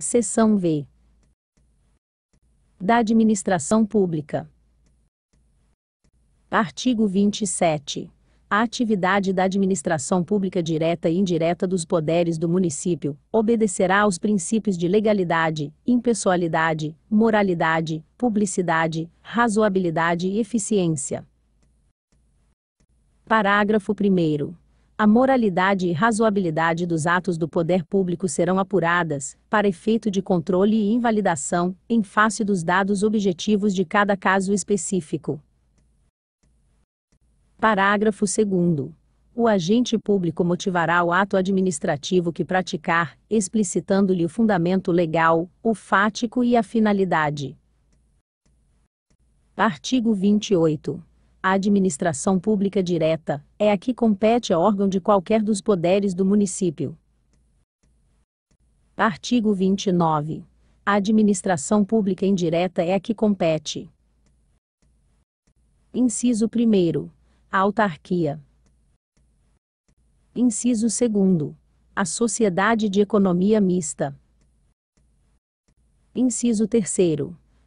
Seção V. Da Administração Pública. Artigo 27. A atividade da administração pública direta e indireta dos poderes do município obedecerá aos princípios de legalidade, impessoalidade, moralidade, publicidade, razoabilidade e eficiência. Parágrafo 1. A moralidade e razoabilidade dos atos do poder público serão apuradas, para efeito de controle e invalidação, em face dos dados objetivos de cada caso específico. Parágrafo 2. O agente público motivará o ato administrativo que praticar, explicitando-lhe o fundamento legal, o fático e a finalidade. Artigo 28. A administração pública direta, é a que compete a órgão de qualquer dos poderes do município. Artigo 29. A administração pública indireta é a que compete. Inciso 1. A autarquia. Inciso 2. A sociedade de economia mista. Inciso 3.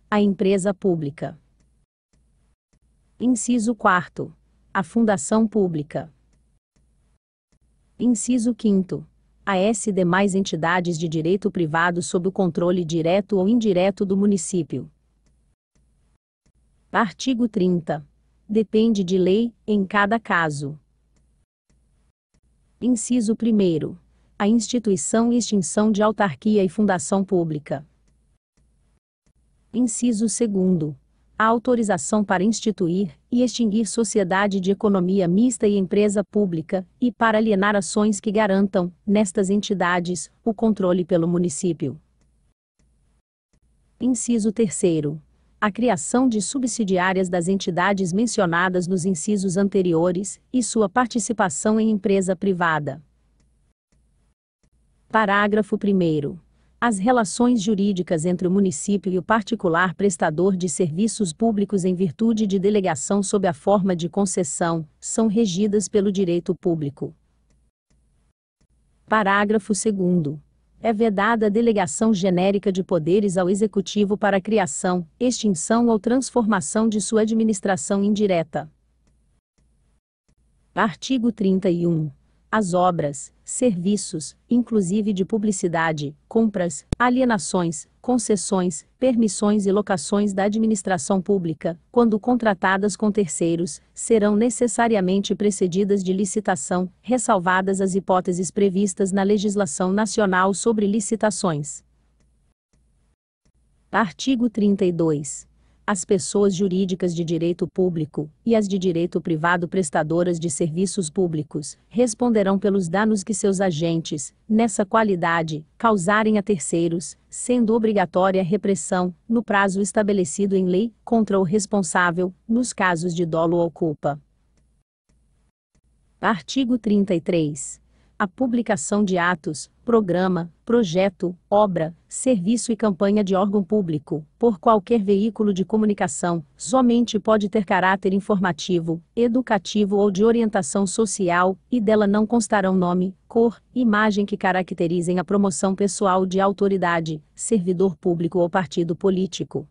A empresa pública. Inciso 4. A Fundação Pública. Inciso 5. AS e demais entidades de direito privado sob o controle direto ou indireto do município. Artigo 30. Depende de lei, em cada caso. Inciso 1. A instituição e extinção de autarquia e fundação pública. Inciso 2 a autorização para instituir e extinguir sociedade de economia mista e empresa pública, e para alienar ações que garantam, nestas entidades, o controle pelo município. Inciso 3 a criação de subsidiárias das entidades mencionadas nos incisos anteriores e sua participação em empresa privada. Parágrafo 1 as relações jurídicas entre o município e o particular prestador de serviços públicos em virtude de delegação sob a forma de concessão são regidas pelo direito público. Parágrafo 2. É vedada a delegação genérica de poderes ao Executivo para a criação, extinção ou transformação de sua administração indireta. Artigo 31. As obras, serviços, inclusive de publicidade, compras, alienações, concessões, permissões e locações da administração pública, quando contratadas com terceiros, serão necessariamente precedidas de licitação, ressalvadas as hipóteses previstas na legislação nacional sobre licitações. Artigo 32 as pessoas jurídicas de direito público e as de direito privado prestadoras de serviços públicos responderão pelos danos que seus agentes, nessa qualidade, causarem a terceiros, sendo obrigatória repressão, no prazo estabelecido em lei, contra o responsável, nos casos de dolo ou culpa. Artigo 33 a publicação de atos, programa, projeto, obra, serviço e campanha de órgão público, por qualquer veículo de comunicação, somente pode ter caráter informativo, educativo ou de orientação social, e dela não constarão nome, cor, imagem que caracterizem a promoção pessoal de autoridade, servidor público ou partido político.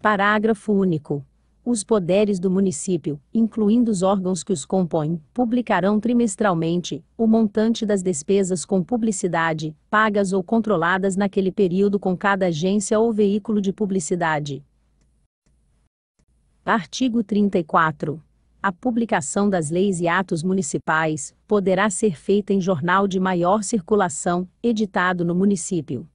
Parágrafo único. Os poderes do município, incluindo os órgãos que os compõem, publicarão trimestralmente o montante das despesas com publicidade, pagas ou controladas naquele período com cada agência ou veículo de publicidade. Artigo 34. A publicação das leis e atos municipais poderá ser feita em jornal de maior circulação, editado no município.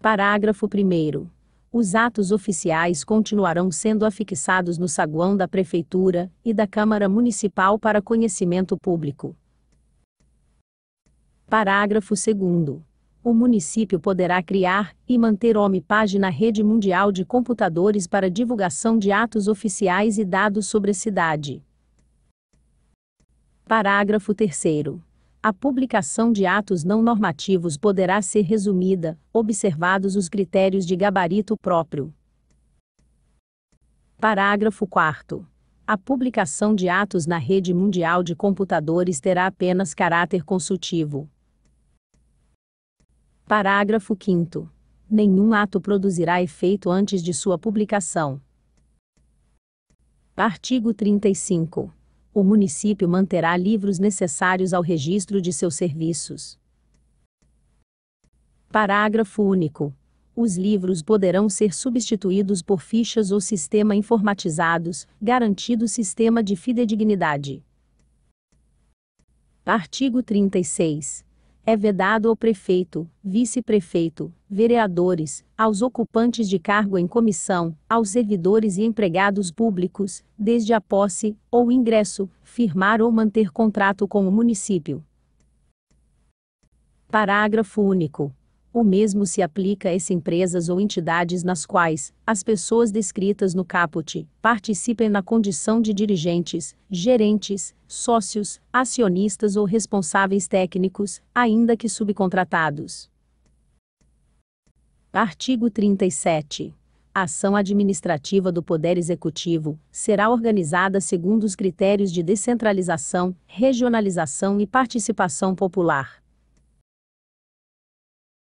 Parágrafo 1. Os atos oficiais continuarão sendo afixados no saguão da Prefeitura e da Câmara Municipal para conhecimento público. Parágrafo 2. O município poderá criar e manter homepage na rede mundial de computadores para divulgação de atos oficiais e dados sobre a cidade. Parágrafo 3. A publicação de atos não normativos poderá ser resumida, observados os critérios de gabarito próprio. Parágrafo 4. A publicação de atos na rede mundial de computadores terá apenas caráter consultivo. Parágrafo 5. Nenhum ato produzirá efeito antes de sua publicação. Artigo 35 o município manterá livros necessários ao registro de seus serviços. Parágrafo único. Os livros poderão ser substituídos por fichas ou sistema informatizados, garantido o sistema de fidedignidade. Artigo 36 é vedado ao prefeito, vice-prefeito, vereadores, aos ocupantes de cargo em comissão, aos servidores e empregados públicos, desde a posse ou ingresso, firmar ou manter contrato com o município. Parágrafo único. O mesmo se aplica a essas empresas ou entidades nas quais as pessoas descritas no caput participem na condição de dirigentes, gerentes, sócios, acionistas ou responsáveis técnicos, ainda que subcontratados. Artigo 37. A ação administrativa do Poder Executivo será organizada segundo os critérios de descentralização, regionalização e participação popular.